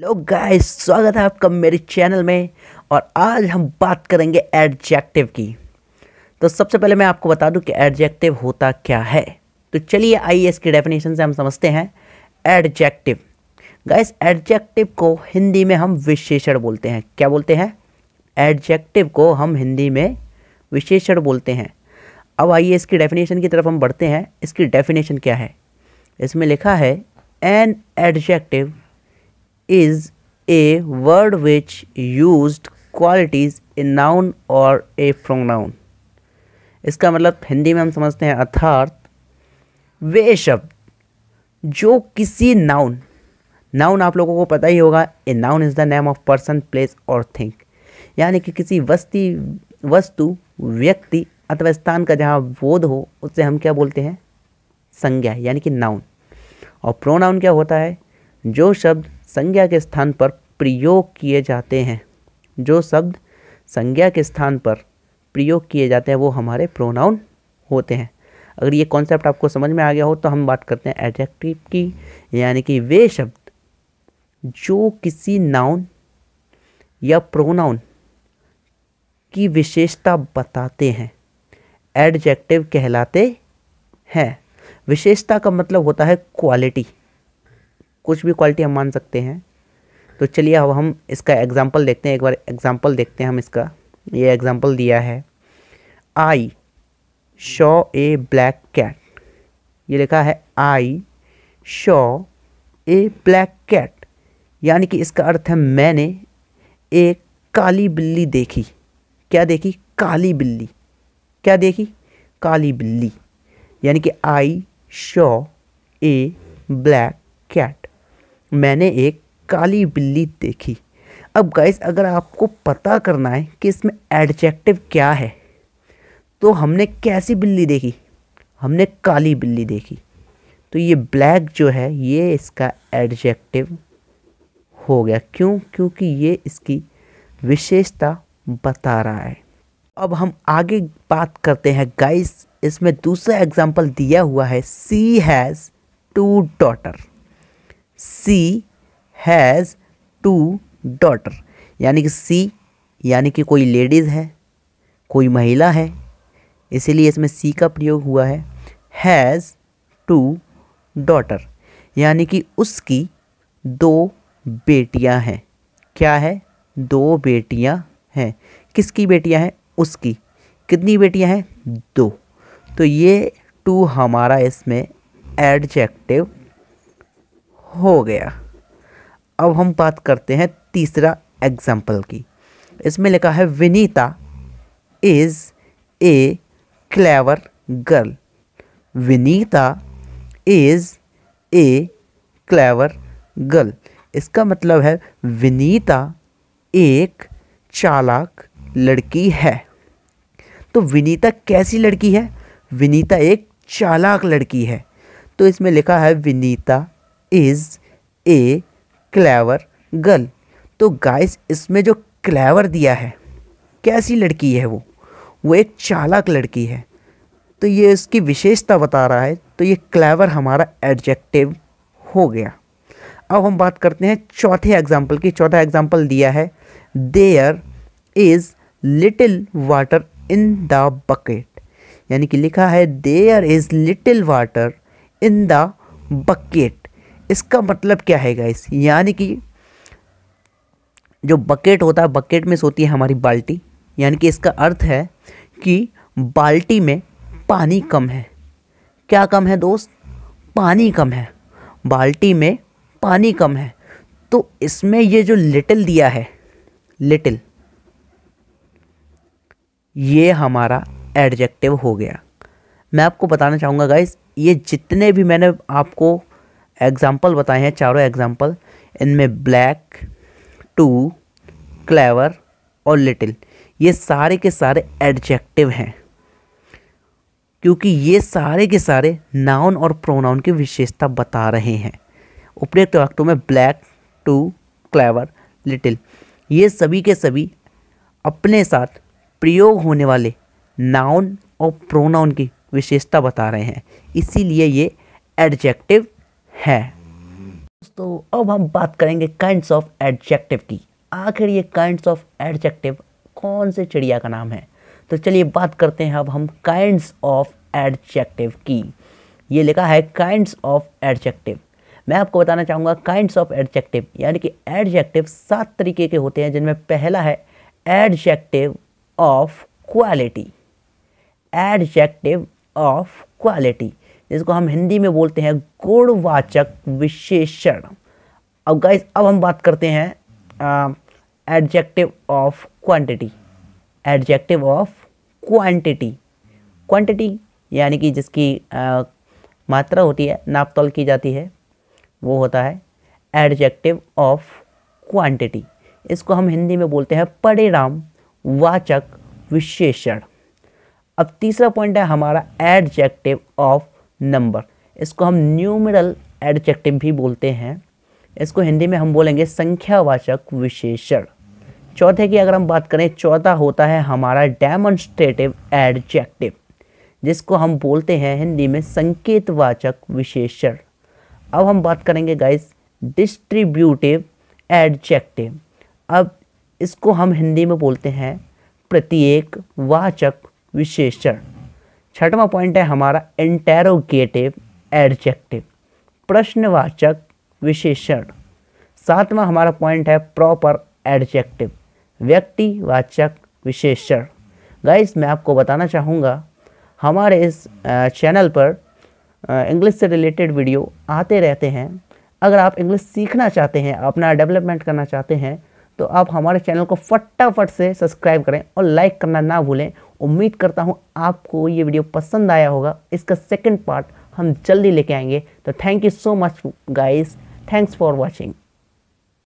hello guys स्वागत है आपका मेरे चैनल में और आज हम बात करेंगे एडजेक्टिव की तो सबसे पहले मैं आपको बता दूं कि एडजेक्टिव होता क्या है तो चलिए आइए इसकी डेफिनेशन से हम समझते हैं एडजेक्टिव गाइस एडजेक्टिव को हिंदी में हम विशेषण बोलते हैं क्या बोलते हैं एडजेक्टिव को हम हिंदी में विशेषण बोलते हैं अब आइए इसकी डेफिनेशन की तरफ हम बढ़ते हैं इसकी डेफिनेशन क्या है इसमें लिखा है an adjective is a word which used qualities a noun or a pronoun इसका मतलब हिंदी में हम समझते हैं अर्थात वे शब्द जो किसी नाउन नाउन आप लोगों को पता ही होगा a noun is the name of person place और थिंक यानी कि किसी वस्ती वस्तु व्यक्ति अथवा स्थान का जहाँ बोध हो उससे हम क्या बोलते हैं संज्ञा यानी कि नाउन और प्रोनाउन क्या होता है जो शब्द संज्ञा के स्थान पर प्रयोग किए जाते हैं जो शब्द संज्ञा के स्थान पर प्रयोग किए जाते हैं वो हमारे प्रोनाउन होते हैं अगर ये कॉन्सेप्ट आपको समझ में आ गया हो तो हम बात करते हैं एडजेक्टिव की यानी कि वे शब्द जो किसी नाउन या प्रोनाउन की विशेषता बताते हैं एडजेक्टिव कहलाते हैं विशेषता का मतलब होता है क्वालिटी कुछ भी क्वालिटी हम मान सकते हैं तो चलिए अब हम इसका एग्ज़ाम्पल देखते हैं एक बार एग्ज़ाम्पल देखते हैं हम इसका ये एग्ज़ाम्पल दिया है I saw a black cat ये लिखा है I saw a black cat यानी कि इसका अर्थ है मैंने एक काली बिल्ली देखी क्या देखी काली बिल्ली क्या देखी काली बिल्ली यानी कि I saw a black cat मैंने एक काली बिल्ली देखी अब गाइस अगर आपको पता करना है कि इसमें एडजेक्टिव क्या है तो हमने कैसी बिल्ली देखी हमने काली बिल्ली देखी तो ये ब्लैक जो है ये इसका एडजेक्टिव हो गया क्यों क्योंकि ये इसकी विशेषता बता रहा है अब हम आगे बात करते हैं गाइस इसमें दूसरा एग्जाम्पल दिया हुआ है she has two daughter she has two daughter यानी कि सी यानी कि कोई लेडीज़ है कोई महिला है इसीलिए इसमें सी का प्रयोग हुआ है हैज़ टू डॉटर यानी कि उसकी दो बेटियां हैं क्या है दो बेटियां हैं किसकी बेटियां हैं उसकी कितनी बेटियां हैं दो तो ये टू हमारा इसमें एडजेक्टिव हो गया अब हम बात करते हैं तीसरा एग्जाम्पल की इसमें लिखा है Vinita is a clever girl Vinita is a clever girl इसका मतलब है विनीता एक चालाक लड़की है तो विनीता कैसी लड़की है विनीता एक चालाक लड़की है तो इसमें लिखा है Vinita is a clever girl तो गाइस इसमें जो क्लेवर दिया है कैसी लड़की है वो वो एक चालाक लड़की है तो ये इसकी विशेषता बता रहा है तो ये क्लेवर हमारा एडजेक्टिव हो गया अब हम बात करते हैं चौथे एग्जाम्पल की चौथा एग्जाम्पल दिया है there is little water in the bucket यानी कि लिखा है there is little water in the bucket इसका मतलब क्या है गाइस यानी कि जो बकेट होता है बकेट में सोती है हमारी बाल्टी यानी कि इसका अर्थ है कि बाल्टी में पानी कम है क्या कम है दोस्त पानी कम है बाल्टी में पानी कम है तो इसमें ये जो लिटिल दिया है लिटिल ये हमारा एडजेक्टिव हो गया मैं आपको बताना चाहूँगा गाइस ये जितने भी मैंने आपको एग्जाम्पल बताए हैं चारों एग्जाम्पल इनमें ब्लैक टू क्लेवर और लिटिल ये सारे के सारे एडजेक्टिव हैं क्योंकि ये सारे के सारे नाउन और प्रोनाउन की विशेषता बता रहे हैं उपरुक्त वाक्यों में ब्लैक टू क्लेवर लिटिल ये सभी के सभी अपने साथ प्रयोग होने वाले नाउन और प्रोनाउन की विशेषता बता रहे हैं इसीलिए ये एडजेक्टिव है दोस्तों अब हम बात करेंगे काइंड्स ऑफ एडजेक्टिव की आखिर ये काइंड्स ऑफ एडजेक्टिव कौन से चिड़िया का नाम है तो चलिए बात करते हैं अब हम काइंड्स ऑफ एडजेक्टिव की ये लिखा है काइंड्स ऑफ एडजेक्टिव मैं आपको बताना चाहूँगा काइंड्स ऑफ एडजेक्टिव यानी कि एडजेक्टिव सात तरीके के होते हैं जिनमें पहला है adjective of quality adjective of quality जिसको हम हिंदी में बोलते हैं गुणवाचक विशेषण अब गाइस अब हम बात करते हैं adjective of quantity adjective of quantity quantity यानी कि जिसकी आ, मात्रा होती है नापतौल की जाती है वो होता है एडजेक्टिव ऑफ क्वांटिटी इसको हम हिंदी में बोलते हैं परिणाम वाचक विशेषण अब तीसरा पॉइंट है हमारा एडजेक्टिव ऑफ नंबर इसको हम न्यूमरल एडजेक्टिव भी बोलते हैं इसको हिंदी में हम बोलेंगे संख्यावाचक विशेषण चौथे की अगर हम बात करें चौथा होता है हमारा डेमोन्स्ट्रेटिव एडजेक्टिव जिसको हम बोलते हैं हिंदी में संकेतवाचक विशेषण अब हम बात करेंगे गाइस डिस्ट्रीब्यूटिव एडजेक्टिव अब इसको हम हिंदी में बोलते हैं प्रत्येक वाचक विशेषण छठवां पॉइंट है हमारा इंटेरोगेटिव एडजेक्टिव प्रश्नवाचक विशेषण सातवां हमारा पॉइंट है प्रॉपर एडजेक्टिव व्यक्तिवाचक विशेषण गाइस मैं आपको बताना चाहूँगा हमारे इस चैनल पर इंग्लिश से रिलेटेड वीडियो आते रहते हैं अगर आप इंग्लिश सीखना चाहते हैं अपना डेवलपमेंट करना चाहते हैं तो आप हमारे चैनल को फटाफट से सब्सक्राइब करें और लाइक करना ना भूलें उम्मीद करता हूँ आपको ये वीडियो पसंद आया होगा इसका सेकेंड पार्ट हम जल्दी लेके आएंगे तो thank you so much guys thanks for watching